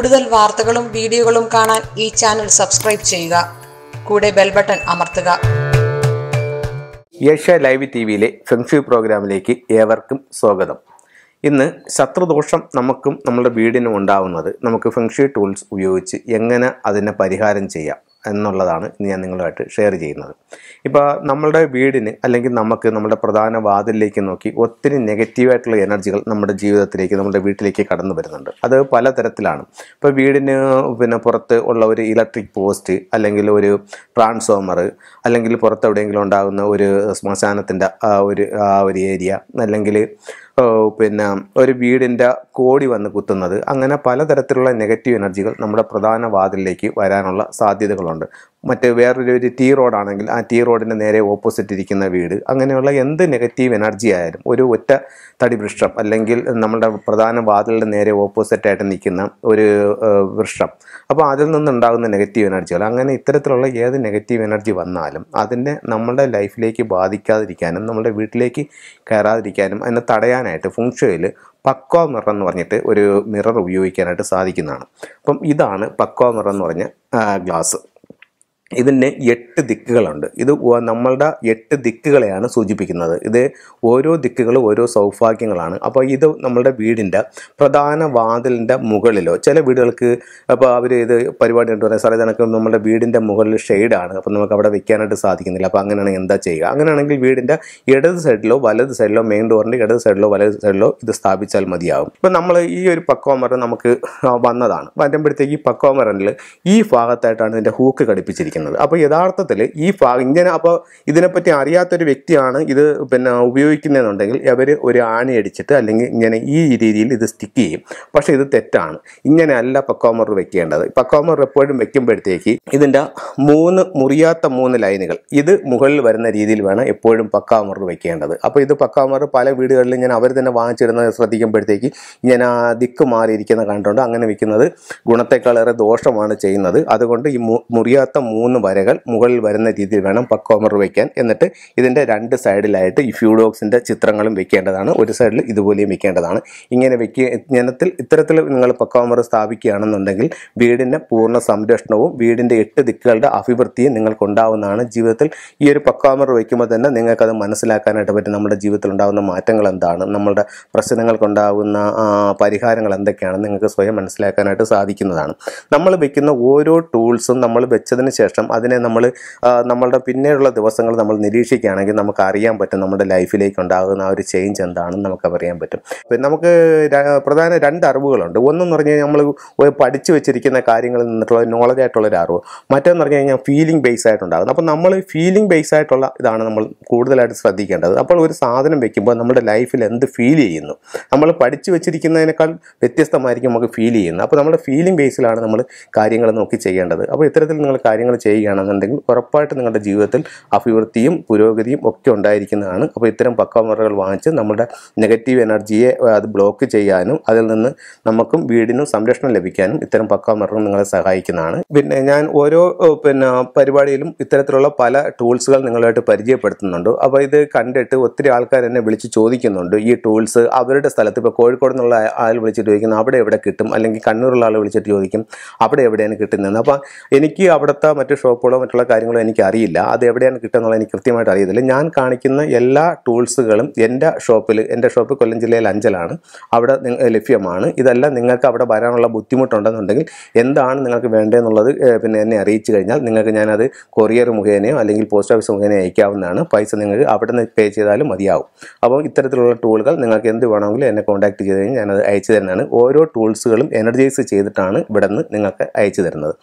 കൂടുതൽ വാർത്തകളും വീഡിയോകളും കാണാൻ ഈ ചാനൽ സബ്സ്ക്രൈബ് ചെയ്യുക കൂടെ ബെൽ ബട്ടൺ അമർത്തുക ഏഷ്യ ലൈവ് ടി വിയിലെ ഫെങ്ഷു പ്രോഗ്രാമിലേക്ക് ഏവർക്കും സ്വാഗതം ഇന്ന് ശത്രുദോഷം നമുക്കും നമ്മുടെ വീടിനും ഉണ്ടാവുന്നത് നമുക്ക് ഫെങ്ഷു ടൂൾസ് ഉപയോഗിച്ച് എങ്ങനെ അതിനെ പരിഹാരം ചെയ്യാം എന്നുള്ളതാണ് ഞാൻ നിങ്ങളുമായിട്ട് ഷെയർ ചെയ്യുന്നത് ഇപ്പോൾ നമ്മളുടെ വീടിന് അല്ലെങ്കിൽ നമുക്ക് നമ്മുടെ പ്രധാന വാതിലിലേക്ക് നോക്കി ഒത്തിരി നെഗറ്റീവായിട്ടുള്ള എനർജികൾ നമ്മുടെ ജീവിതത്തിലേക്ക് നമ്മുടെ വീട്ടിലേക്ക് കടന്നു വരുന്നുണ്ട് അത് പലതരത്തിലാണ് ഇപ്പോൾ വീടിന് പിന്നെ പുറത്ത് ഉള്ള ഒരു ഇലക്ട്രിക് പോസ്റ്റ് അല്ലെങ്കിൽ ഒരു ട്രാൻസ്ഫോമർ അല്ലെങ്കിൽ പുറത്തെവിടെയെങ്കിലും ഉണ്ടാകുന്ന ഒരു ശ്മശാനത്തിൻ്റെ ഒരു ആ ഒരു ഏരിയ അല്ലെങ്കിൽ പിന്നെ ഒരു വീടിൻ്റെ കോടി വന്ന് കുത്തുന്നത് അങ്ങനെ പലതരത്തിലുള്ള നെഗറ്റീവ് എനർജികൾ നമ്മുടെ പ്രധാന വാതിലിലേക്ക് വരാനുള്ള സാധ്യതകളുണ്ട് മറ്റ് വേറൊരു ഒരു ടീ റോഡാണെങ്കിൽ ആ ടീ റോഡിന് നേരെ ഓപ്പോസിറ്റ് ഇരിക്കുന്ന വീട് അങ്ങനെയുള്ള എന്ത് നെഗറ്റീവ് എനർജി ആയാലും ഒരു ഒറ്റ തടി വൃക്ഷം അല്ലെങ്കിൽ നമ്മുടെ പ്രധാന വാതിലിൻ്റെ നേരെ ഓപ്പോസിറ്റായിട്ട് നിൽക്കുന്ന ഒരു വൃക്ഷം അപ്പോൾ അതിൽ നിന്നുണ്ടാകുന്ന നെഗറ്റീവ് എനർജികൾ അങ്ങനെ ഇത്തരത്തിലുള്ള ഏത് നെഗറ്റീവ് എനർജി വന്നാലും അതിനെ നമ്മുടെ ലൈഫിലേക്ക് ബാധിക്കാതിരിക്കാനും നമ്മുടെ വീട്ടിലേക്ക് കയറാതിരിക്കാനും അതിനെ തടയാനായിട്ട് ഫുങ്ഷയിൽ പക്വ മിറർ എന്ന് പറഞ്ഞിട്ട് ഒരു മിറർ ഉപയോഗിക്കാനായിട്ട് സാധിക്കുന്നതാണ് അപ്പം ഇതാണ് പക്വ മിറർ എന്ന് പറഞ്ഞ ഗ്ലാസ് ഇതിന് എട്ട് ദിക്കുകളുണ്ട് ഇത് നമ്മളുടെ എട്ട് ദിക്കുകളെയാണ് സൂചിപ്പിക്കുന്നത് ഇത് ഓരോ ദിക്കുകളും ഓരോ സൗഭാഗ്യങ്ങളാണ് അപ്പോൾ ഇത് നമ്മളുടെ വീടിൻ്റെ പ്രധാന വാതിലിൻ്റെ മുകളിലോ ചില വീടുകൾക്ക് അപ്പോൾ അവർ ഇത് പരിപാടി കൊണ്ട് പറയാം സാറേ ഇതൊക്കെ നമ്മുടെ വീടിൻ്റെ മുകളിൽ ഷെയ്ഡാണ് അപ്പോൾ നമുക്ക് അവിടെ വെക്കാനായിട്ട് സാധിക്കുന്നില്ല അപ്പോൾ അങ്ങനെയാണെങ്കിൽ എന്താ ചെയ്യുക അങ്ങനെയാണെങ്കിൽ വീടിൻ്റെ ഇടത് സൈഡിലോ വലത് സൈഡിലോ മെയിൻ ഡോറിൻ്റെ ഇടത് സൈഡിലോ വലത് സൈഡിലോ ഇത് സ്ഥാപിച്ചാൽ മതിയാവും ഇപ്പോൾ നമ്മൾ ഈ ഒരു പക്കോമരം നമുക്ക് വന്നതാണ് വരുമ്പോഴത്തേക്ക് ഈ പക്കോമരനിൽ ഈ ഭാഗത്തായിട്ടാണ് ഇതിൻ്റെ ഹൂക്ക് ഘടിപ്പിച്ചിരിക്കുന്നത് ഉപയോഗിക്കുന്നത് അപ്പോൾ യഥാർത്ഥത്തിൽ ഈ ഇങ്ങനെ അപ്പോൾ ഇതിനെപ്പറ്റി അറിയാത്തൊരു വ്യക്തിയാണ് ഇത് പിന്നെ ഉപയോഗിക്കുന്നതെന്നുണ്ടെങ്കിൽ അവർ ഒരു ആണി അടിച്ചിട്ട് അല്ലെങ്കിൽ ഇങ്ങനെ ഈ രീതിയിൽ ഇത് സ്റ്റിക്ക് ചെയ്യും പക്ഷേ ഇത് തെറ്റാണ് ഇങ്ങനെയല്ല പക്കോമർ വെക്കേണ്ടത് പക്കോമർ എപ്പോഴും വെക്കുമ്പോഴത്തേക്ക് ഇതിൻ്റെ മൂന്ന് മുറിയാത്ത മൂന്ന് ലൈനുകൾ ഇത് മുകളിൽ വരുന്ന രീതിയിൽ വേണം എപ്പോഴും പക്കാമർ വെക്കേണ്ടത് അപ്പോൾ ഇത് പക്കാമർ പല വീടുകളിലും ഇങ്ങനെ അവർ തന്നെ വാങ്ങിച്ചിടുന്നത് ശ്രദ്ധിക്കുമ്പോഴത്തേക്ക് ഇങ്ങനെ ദിക്ക് മാറിയിരിക്കുന്ന കണ്ടുകൊണ്ട് അങ്ങനെ വെക്കുന്നത് ഗുണത്തെക്കാളേറെ ദോഷമാണ് ചെയ്യുന്നത് അതുകൊണ്ട് ഈ മുറിയാത്ത മൂന്ന് മൂന്ന് വരകൾ മുകളിൽ വരുന്ന രീതിയിൽ വേണം പക്കോമർ വയ്ക്കാൻ എന്നിട്ട് ഇതിൻ്റെ രണ്ട് സൈഡിലായിട്ട് ഈ ഫ്യൂഡോക്സിൻ്റെ ചിത്രങ്ങളും വെക്കേണ്ടതാണ് ഒരു സൈഡിൽ ഇതുപോലെയും വെക്കേണ്ടതാണ് ഇങ്ങനെ വെക്കുക ഇങ്ങനത്തിൽ ഇത്തരത്തിൽ നിങ്ങൾ പക്കോമർ സ്ഥാപിക്കുകയാണെന്നുണ്ടെങ്കിൽ വീടിൻ്റെ പൂർണ്ണ സംരക്ഷണവും വീടിൻ്റെ എട്ട് ദിക്കുകളുടെ അഭിവൃദ്ധിയും നിങ്ങൾക്കുണ്ടാവുന്നതാണ് ജീവിതത്തിൽ ഈ ഒരു പക്കോമർ വയ്ക്കുമ്പോൾ തന്നെ നിങ്ങൾക്കത് മനസ്സിലാക്കാനായിട്ട് പറ്റും നമ്മുടെ ജീവിതത്തിൽ ഉണ്ടാകുന്ന മാറ്റങ്ങൾ എന്താണ് നമ്മുടെ പ്രശ്നങ്ങൾക്കുണ്ടാകുന്ന പരിഹാരങ്ങൾ എന്തൊക്കെയാണ് നിങ്ങൾക്ക് സ്വയം മനസ്സിലാക്കാനായിട്ട് സാധിക്കുന്നതാണ് നമ്മൾ വയ്ക്കുന്ന ഓരോ ടൂൾസും നമ്മൾ വെച്ചതിന് ശേഷം ശേഷം അതിനെ നമ്മൾ നമ്മളുടെ പിന്നെയുള്ള ദിവസങ്ങൾ നമ്മൾ നിരീക്ഷിക്കുകയാണെങ്കിൽ നമുക്ക് അറിയാൻ പറ്റും നമ്മുടെ ലൈഫിലേക്ക് ഉണ്ടാകുന്ന ആ ഒരു ചേഞ്ച് എന്താണെന്ന് നമുക്ക് അറിയാൻ പറ്റും പിന്നെ നമുക്ക് പ്രധാന രണ്ട് അറിവുകളുണ്ട് ഒന്നെന്ന് പറഞ്ഞു കഴിഞ്ഞാൽ നമ്മൾ പഠിച്ചു വെച്ചിരിക്കുന്ന കാര്യങ്ങളിൽ നിന്നിട്ടുള്ള നോളജ് ആയിട്ടുള്ള ഒരു അറിവ് മറ്റൊന്ന് പറഞ്ഞു കഴിഞ്ഞാൽ ഫീലിംഗ് ബേസ് ആയിട്ടുണ്ടാകുന്നത് അപ്പോൾ നമ്മൾ ഫീലിംഗ് ബേസ് ആയിട്ടുള്ള ഇതാണ് നമ്മൾ കൂടുതലായിട്ട് ശ്രദ്ധിക്കേണ്ടത് അപ്പോൾ ഒരു സാധനം വെക്കുമ്പോൾ നമ്മുടെ ലൈഫിൽ എന്ത് ഫീൽ ചെയ്യുന്നു നമ്മൾ പഠിച്ചു വെച്ചിരിക്കുന്നതിനേക്കാൾ വ്യത്യസ്തമായിരിക്കും നമുക്ക് ഫീൽ ചെയ്യുന്നത് അപ്പോൾ നമ്മുടെ ഫീലിംഗ് ബേസിലാണ് നമ്മൾ കാര്യങ്ങൾ നോക്കി ചെയ്യേണ്ടത് അപ്പോൾ ഇത്തരത്തിൽ നിങ്ങൾ കാര്യങ്ങൾ ചെയ്യുകയാണെന്നുണ്ടെങ്കിൽ ഉറപ്പായിട്ട് നിങ്ങളുടെ ജീവിതത്തിൽ അഭിവൃദ്ധിയും പുരോഗതിയും ഒക്കെ ഉണ്ടായിരിക്കുന്നതാണ് അപ്പോൾ ഇത്തരം പക്കമറകൾ വാങ്ങിച്ച് നമ്മുടെ നെഗറ്റീവ് എനർജിയെ അത് ബ്ലോക്ക് ചെയ്യാനും അതിൽ നിന്ന് നമുക്കും വീടിനും സംരക്ഷണം ലഭിക്കാനും ഇത്തരം പക്കമറകൾ നിങ്ങളെ സഹായിക്കുന്നതാണ് പിന്നെ ഞാൻ ഓരോ പിന്നെ പരിപാടിയിലും ഇത്തരത്തിലുള്ള പല ടൂൾസുകൾ നിങ്ങളായിട്ട് പരിചയപ്പെടുത്തുന്നുണ്ട് അപ്പോൾ ഇത് കണ്ടിട്ട് ഒത്തിരി ആൾക്കാർ എന്നെ വിളിച്ച് ചോദിക്കുന്നുണ്ട് ഈ ടൂൾസ് അവരുടെ സ്ഥലത്ത് ഇപ്പോൾ കോഴിക്കോട് നിന്നുള്ള ആൾ വിളിച്ചിട്ട് ചോദിക്കുന്നു അവിടെ എവിടെ കിട്ടും അല്ലെങ്കിൽ കണ്ണൂരുള്ള ആൾ വിളിച്ചിട്ട് ചോദിക്കും അവിടെ എവിടെയാണ് കിട്ടുന്നതെന്ന് അപ്പോൾ എനിക്ക് അവിടുത്തെ മറ്റ് ഷോപ്പുകളോ മറ്റുള്ള കാര്യങ്ങളോ എനിക്ക് അറിയില്ല അത് എവിടെയാണ് കിട്ടുക എനിക്ക് കൃത്യമായിട്ട് അറിയത്തില്ല ഞാൻ കാണിക്കുന്ന എല്ലാ ടൂൾസുകളും എൻ്റെ ഷോപ്പിൽ എൻ്റെ ഷോപ്പ് കൊല്ലം ജില്ലയിൽ അഞ്ചലാണ് അവിടെ ലഭ്യമാണ് ഇതെല്ലാം നിങ്ങൾക്ക് അവിടെ വരാനുള്ള ബുദ്ധിമുട്ടുണ്ടെന്നുണ്ടെങ്കിൽ എന്താണ് നിങ്ങൾക്ക് വേണ്ടതെന്നുള്ളത് പിന്നെ എന്നെ അറിയിച്ചു കഴിഞ്ഞാൽ നിങ്ങൾക്ക് ഞാനത് കൊറിയർ മുഖേനയോ അല്ലെങ്കിൽ പോസ്റ്റ് ഓഫീസ് മുഖേനയോ അയക്കാവുന്നതാണ് പൈസ നിങ്ങൾ അവിടെ നിന്ന് പേ ചെയ്താലും മതിയാവും അപ്പോൾ ഇത്തരത്തിലുള്ള ടൂളുകൾ നിങ്ങൾക്ക് എന്ത് വേണമെങ്കിലും എന്നെ കോൺടാക്ട് ചെയ്ത് കഴിഞ്ഞാൽ ഞാനത് അയച്ചു തരുന്നതാണ് ഓരോ ടൂൾസുകളും എനർജൈസ് ചെയ്തിട്ടാണ് ഇവിടെ നിന്ന് നിങ്ങൾക്ക് അയച്ചു തരുന്നത്